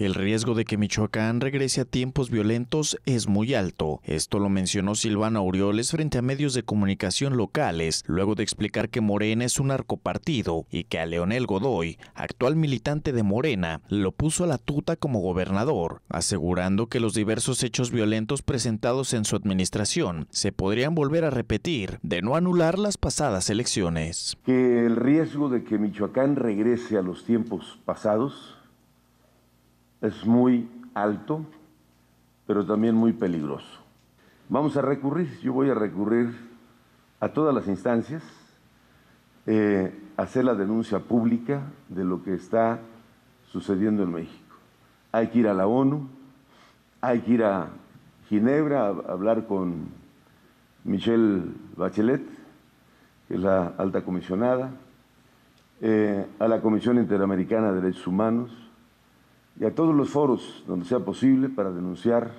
El riesgo de que Michoacán regrese a tiempos violentos es muy alto. Esto lo mencionó Silvana Aureoles frente a medios de comunicación locales, luego de explicar que Morena es un narcopartido y que a Leonel Godoy, actual militante de Morena, lo puso a la tuta como gobernador, asegurando que los diversos hechos violentos presentados en su administración se podrían volver a repetir de no anular las pasadas elecciones. Que el riesgo de que Michoacán regrese a los tiempos pasados es muy alto, pero también muy peligroso. Vamos a recurrir, yo voy a recurrir a todas las instancias, a eh, hacer la denuncia pública de lo que está sucediendo en México. Hay que ir a la ONU, hay que ir a Ginebra a hablar con Michelle Bachelet, que es la alta comisionada, eh, a la Comisión Interamericana de Derechos Humanos, y a todos los foros donde sea posible para denunciar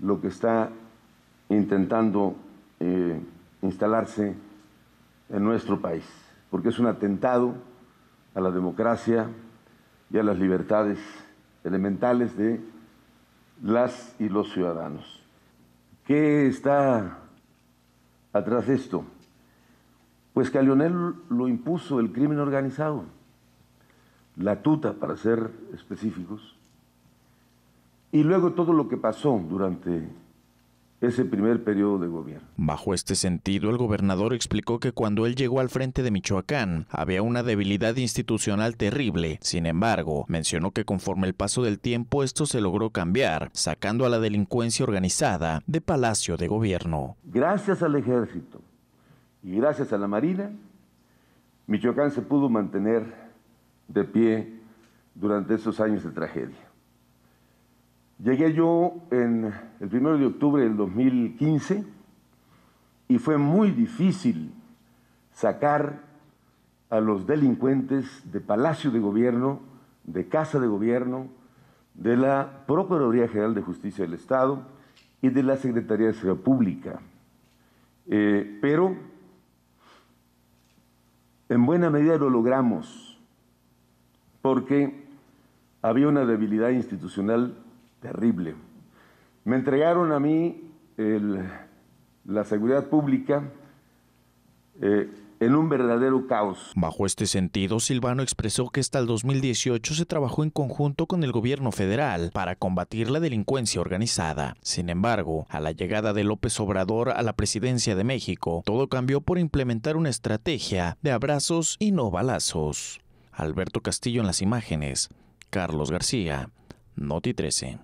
lo que está intentando eh, instalarse en nuestro país, porque es un atentado a la democracia y a las libertades elementales de las y los ciudadanos. ¿Qué está atrás de esto? Pues que a Lionel lo impuso el crimen organizado la tuta, para ser específicos, y luego todo lo que pasó durante ese primer periodo de gobierno. Bajo este sentido, el gobernador explicó que cuando él llegó al frente de Michoacán había una debilidad institucional terrible. Sin embargo, mencionó que conforme el paso del tiempo esto se logró cambiar, sacando a la delincuencia organizada de Palacio de Gobierno. Gracias al ejército y gracias a la Marina, Michoacán se pudo mantener de pie durante esos años de tragedia. Llegué yo en el primero de octubre del 2015 y fue muy difícil sacar a los delincuentes de Palacio de Gobierno, de Casa de Gobierno, de la Procuraduría General de Justicia del Estado y de la Secretaría de Seguridad Pública. Eh, pero en buena medida lo logramos porque había una debilidad institucional terrible. Me entregaron a mí la seguridad pública eh, en un verdadero caos. Bajo este sentido, Silvano expresó que hasta el 2018 se trabajó en conjunto con el gobierno federal para combatir la delincuencia organizada. Sin embargo, a la llegada de López Obrador a la presidencia de México, todo cambió por implementar una estrategia de abrazos y no balazos. Alberto Castillo en las imágenes, Carlos García, Noti 13.